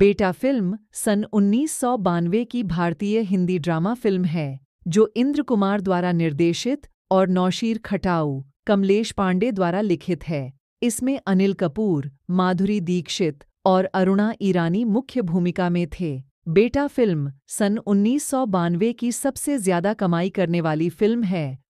बेटा फिल्म सन उन्नीस की भारतीय हिंदी ड्रामा फिल्म है जो इंद्र कुमार द्वारा निर्देशित और नौशीर खटाऊ कमलेश पांडे द्वारा लिखित है इसमें अनिल कपूर माधुरी दीक्षित और अरुणा ईरानी मुख्य भूमिका में थे बेटा फिल्म सन उन्नीस की सबसे ज्यादा कमाई करने वाली फिल्म है